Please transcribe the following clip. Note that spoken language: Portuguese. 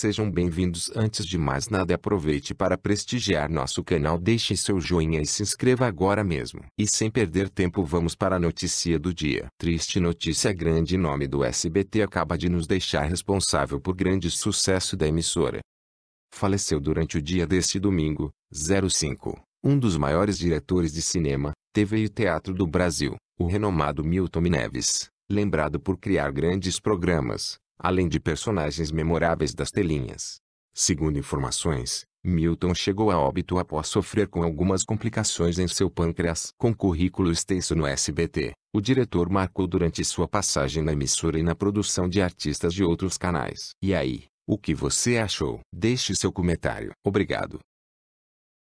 Sejam bem-vindos. Antes de mais nada, aproveite para prestigiar nosso canal. Deixe seu joinha e se inscreva agora mesmo. E sem perder tempo, vamos para a notícia do dia. Triste notícia: grande nome do SBT acaba de nos deixar responsável por grande sucesso da emissora. Faleceu durante o dia deste domingo, 05, um dos maiores diretores de cinema, TV e teatro do Brasil, o renomado Milton Neves, lembrado por criar grandes programas além de personagens memoráveis das telinhas. Segundo informações, Milton chegou a óbito após sofrer com algumas complicações em seu pâncreas. Com currículo extenso no SBT, o diretor marcou durante sua passagem na emissora e na produção de artistas de outros canais. E aí, o que você achou? Deixe seu comentário. Obrigado.